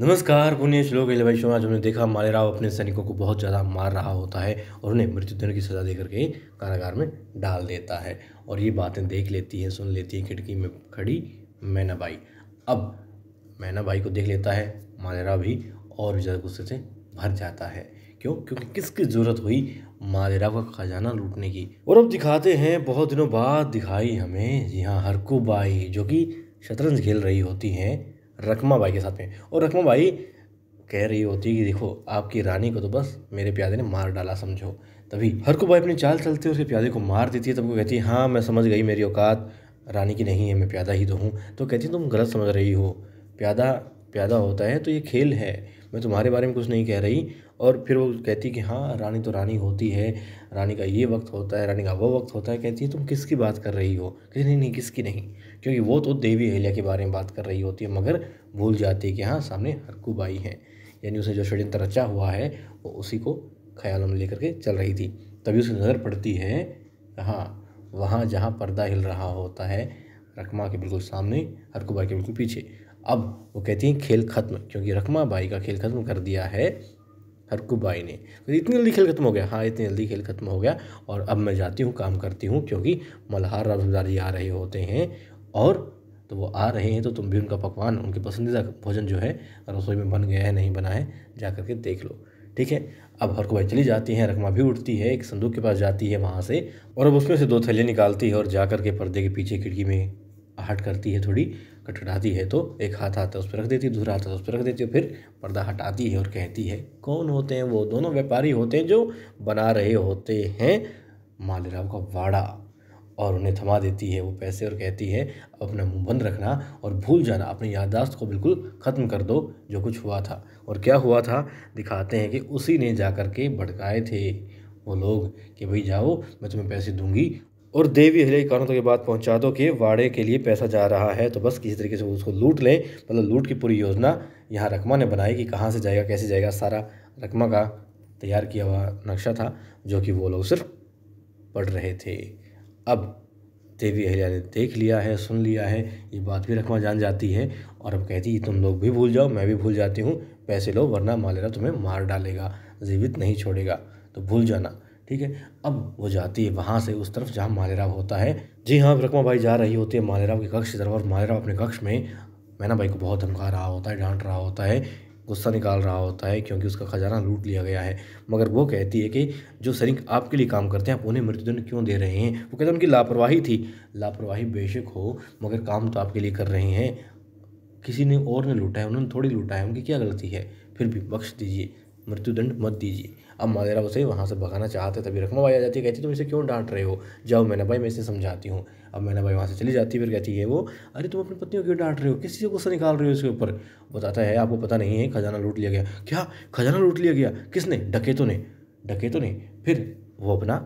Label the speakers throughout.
Speaker 1: नमस्कार पुण्य श्लोक भाई आज हमने देखा मालेराव अपने सैनिकों को बहुत ज़्यादा मार रहा होता है और उन्हें मृत्युदंड की सज़ा देकर के कारागार में डाल देता है और ये बातें देख लेती हैं सुन लेती है खिड़की में खड़ी मैना बाई अब मैना बाई को देख लेता है मालेराव भी और ज़्यादा गुस्से से भर जाता है क्यों क्योंकि किसकी ज़रूरत हुई मालेराव का खजाना लूटने की और अब दिखाते हैं बहुत दिनों बाद दिखाई हमें यहाँ हरकू बाई जो कि शतरंज खेल रही होती हैं रकमा भाई के साथ में और रकमा भाई कह रही होती कि देखो आपकी रानी को तो बस मेरे प्यादे ने मार डाला समझो तभी हर को भाई अपनी चाल चलते उसके प्यादे को मार देती है तब वो कहती है हाँ मैं समझ गई मेरी औकात रानी की नहीं है मैं प्यादा ही तो हूँ तो कहती तुम गलत समझ रही हो प्यादा प्यादा होता है तो ये खेल है मैं तुम्हारे बारे में कुछ नहीं कह रही और फिर वो कहती कि हाँ रानी तो रानी होती है रानी का ये वक्त होता है रानी का वो वक्त होता है कहती है तुम किसकी बात कर रही हो कहती नहीं नहीं किसकी नहीं क्योंकि वो तो देवी अहिल्या के बारे में बात कर रही होती है मगर भूल जाती है कि हाँ सामने हरकूबाई है यानी उसे जो षड्यंत्र रचा हुआ है वो उसी को ख्यालों में लेकर के चल रही थी तभी उसकी नज़र पड़ती है हाँ वहाँ जहाँ पर्दा हिल रहा होता है रकमा के बिल्कुल सामने हरकुबा के बिल्कुल पीछे अब वो कहती हैं खेल ख़त्म क्योंकि रकमा बाई का खेल ख़त्म कर दिया है हरकू बाई ने तो इतनी जल्दी खेल ख़त्म हो गया हाँ इतनी जल्दी खेल ख़त्म हो गया और अब मैं जाती हूँ काम करती हूँ क्योंकि मल्हार रफदार जी आ रहे होते हैं और तो वो आ रहे हैं तो तुम भी उनका पकवान उनके पसंदीदा भोजन जो है रसोई में बन गया है नहीं बना है जा कर के देख लो ठीक है अब हरकू बाई चली जाती हैं रकमा भी उठती है एक संदूक के पास जाती है वहाँ से और अब उसमें से दो थैलियाँ निकालती है और जा कर के पर्दे के पीछे खिड़की में आहट करती है थोड़ी कटकटाती है तो एक हाथ आता है उस पर रख देती है दूसरा हाथ आता है उस पर रख देती है फिर पर्दा हटाती है और कहती है कौन होते हैं वो दोनों व्यापारी होते हैं जो बना रहे होते हैं मालेराव का वाड़ा और उन्हें थमा देती है वो पैसे और कहती है अपना मुंह बंद रखना और भूल जाना अपनी याददाश्त को बिल्कुल ख़त्म कर दो जो कुछ हुआ था और क्या हुआ था दिखाते हैं कि उसी ने जा कर के भड़काए थे वो लोग कि भाई जाओ मैं तुम्हें पैसे दूंगी और देवी हिले कानों तक बाद पहुंचा दो कि वाड़े के लिए पैसा जा रहा है तो बस किसी तरीके से उसको लूट लें मतलब लूट की पूरी योजना यहाँ रकमा ने बनाई कि कहाँ से जाएगा कैसे जाएगा सारा रकमा का तैयार किया हुआ नक्शा था जो कि वो लोग सिर्फ पढ़ रहे थे अब देवी अहिल्या ने देख लिया है सुन लिया है ये बात भी रकमा जान जाती है और अब कहती है तुम लोग भी भूल जाओ मैं भी भूल जाती हूँ पैसे लो वरना मालेरा तुम्हें मार डालेगा जीवित नहीं छोड़ेगा तो भूल जाना ठीक है अब वो जाती है वहाँ से उस तरफ जहाँ मालेराव होता है जी हाँ रकमा भाई जा रही होती है मालेराव के कक्ष की तरफ और मालेराव अपने कक्ष में भाई को बहुत धमका रहा होता है डांट रहा होता है गुस्सा निकाल रहा होता है क्योंकि उसका खजाना लूट लिया गया है मगर वो कहती है कि जो सैनिक आपके लिए काम करते हैं आप उन्हें मृत्युदंड क्यों दे रहे हैं वो कहते हैं उनकी लापरवाही थी लापरवाही बेशक हो मगर काम तो आपके लिए कर रहे हैं किसी ने और ने लूटा है उन्होंने थोड़ी लूटा है उनकी क्या गलती है फिर भी बख्श दीजिए मृत्युदंड मत दीजिए अब मादेरा उसे वहाँ से भगाना चाहते तभी रकमा भाई आ जाती है कहती तुम इसे क्यों डांट रहे हो जाओ मैना भाई मैं इसे समझाती हूँ अब मैना भाई वहाँ से चली जाती है फिर कहती है वो अरे तुम अपनी पत्नी को क्यों डांट रहे हो किसी से गुस्सा निकाल रहे हो उसके ऊपर बताता है आपको पता नहीं है खजाना लूट लिया गया क्या खजाना लूट लिया गया किसने डकेतों ने डकेतों ने फिर वो अपना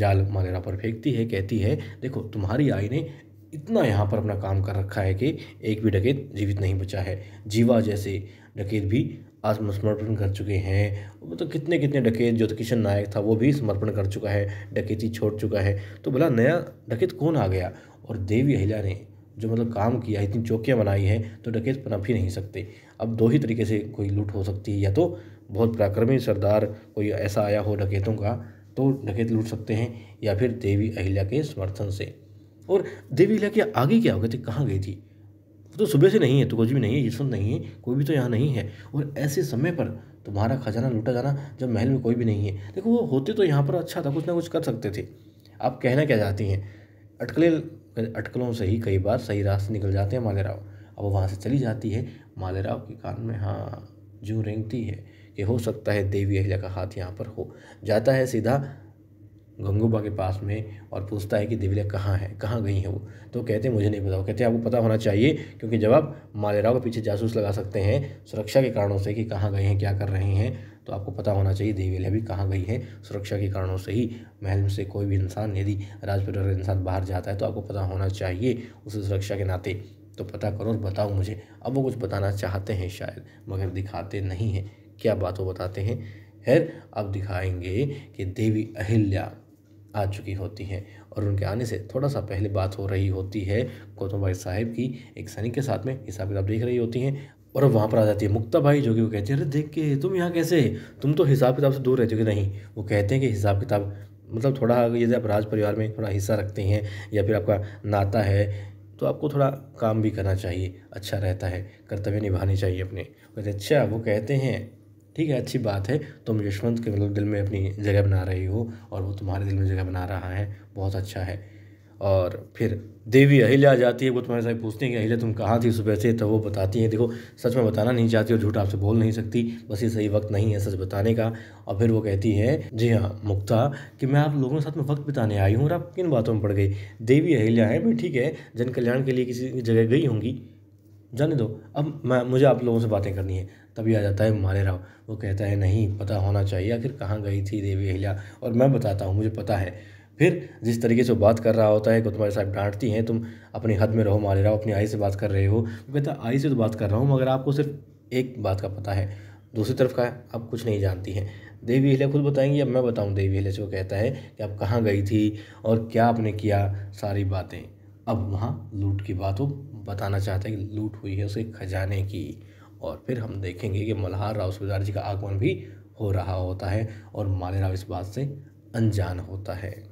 Speaker 1: जाल मादेरा पर फेंकती है कहती है देखो तुम्हारी आई ने इतना यहाँ पर अपना काम कर रखा है कि एक भी डकेत जीवित नहीं बचा है जीवा जैसे डकेत भी आत्मसमर्पण कर चुके हैं मतलब कितने कितने डकैत जो किशन नायक था वो भी समर्पण कर चुका है डकैती छोड़ चुका है तो भला नया डकैत कौन आ गया और देवी अहिल्या ने जो मतलब काम किया इतनी चौकियाँ बनाई हैं तो डकैत पनप ही नहीं सकते अब दो ही तरीके से कोई लूट हो सकती है या तो बहुत पराक्रमी सरदार कोई ऐसा आया हो डकैतों का तो डकैत लूट सकते हैं या फिर देवी अहिल्या के समर्थन से और देवी अहिल्या के आगे क्या हो गए थे कहाँ गई थी तो सुबह से नहीं है तो कुछ भी नहीं है ये सब नहीं है कोई भी तो यहाँ नहीं है और ऐसे समय पर तुम्हारा खजाना लूटा जाना जब महल में कोई भी नहीं है देखो वो होते तो यहाँ पर अच्छा था कुछ ना कुछ कर सकते थे आप कहना क्या चाहती हैं अटकले अटकलों से ही कई बार सही रास्ते निकल जाते हैं माले राव अब वहाँ से चली जाती है मालेराव के कान में हाँ जूँ रेंगती है कि हो सकता है देवी अहिल्या का हाथ यहाँ पर हो जाता है सीधा गंगूबा के पास में और पूछता है कि दिव्या कहाँ है कहाँ गई है वो तो कहते हैं मुझे नहीं पता कहते आपको पता होना चाहिए क्योंकि जब आप मालेराव के पीछे जासूस लगा सकते हैं सुरक्षा के कारणों से कि कहाँ गए हैं क्या कर रहे हैं तो आपको पता होना चाहिए देवी भी कहाँ गई है सुरक्षा के कारणों से ही महल में से कोई भी इंसान यदि राजपुर इंसान बाहर जाता है तो आपको पता होना चाहिए उस सुरक्षा के नाते तो पता करो और बताओ मुझे अब वो कुछ बताना चाहते हैं शायद मगर दिखाते नहीं हैं क्या बात वो बताते हैं खैर अब दिखाएंगे कि देवी अहिल्या आ चुकी होती हैं और उनके आने से थोड़ा सा पहले बात हो रही होती है गौतम भाई साहब की एक सनी के साथ में हिसाब किताब देख रही होती हैं और अब वहाँ पर आ जाती है मुक्ता भाई जो कि वो कहते हैं अरे देख के तुम यहाँ कैसे तुम तो हिसाब किताब से दूर रहते हो कि नहीं वो कहते हैं कि हिसाब किताब मतलब थोड़ा यदि आप राज परिवार में थोड़ा हिस्सा रखते हैं या फिर आपका नाता है तो आपको थोड़ा काम भी करना चाहिए अच्छा रहता है कर्तव्य निभानी चाहिए अपने कहते अच्छा वो कहते हैं ठीक है अच्छी बात है तुम यशवंत के मतलब दिल में अपनी जगह बना रही हो और वो तुम्हारे दिल में जगह बना रहा है बहुत अच्छा है और फिर देवी अहिल्या जाती है वो तुम्हारे साथ पूछती है कि अहिल्या तुम कहाँ थी सुबह से तो वो बताती है देखो सच में बताना नहीं चाहती और झूठ आपसे बोल नहीं सकती बस ये सही वक्त नहीं है सच बताने का और फिर वो कहती है जी हाँ मुक्ता कि मैं आप लोगों के साथ में वक्त बिताने आई हूँ और आप किन बातों में पड़ गई देवी अहिल्या है भाई ठीक है जन कल्याण के लिए किसी जगह गई होंगी जाने दो अब मैं मुझे आप लोगों से बातें करनी है तभी आ जाता है मारे राव वो कहता है नहीं पता होना चाहिए आखिर कहाँ गई थी देवी अहिल्या और मैं बताता हूँ मुझे पता है फिर जिस तरीके से वो बात कर रहा होता है कि तुम्हारे साहब डांटती हैं तुम अपने हद में रहो मारे राव अपनी आई से बात कर रहे हो वो कहता है आई से तो बात कर रहा हूँ मगर आपको सिर्फ एक बात का पता है दूसरी तरफ का आप कुछ नहीं जानती हैं देवी अहिल्या खुद बताएंगी अब मैं बताऊँ देवी अहिल्या से वो कहता है कि आप कहाँ गई थी और क्या आपने किया सारी बातें अब वहाँ लूट की बात वो बताना चाहता है कि लूट हुई है उसे खजाने की और फिर हम देखेंगे कि मल्हार राव सुबेदार जी का आगमन भी हो रहा होता है और मालेराव इस बात से अनजान होता है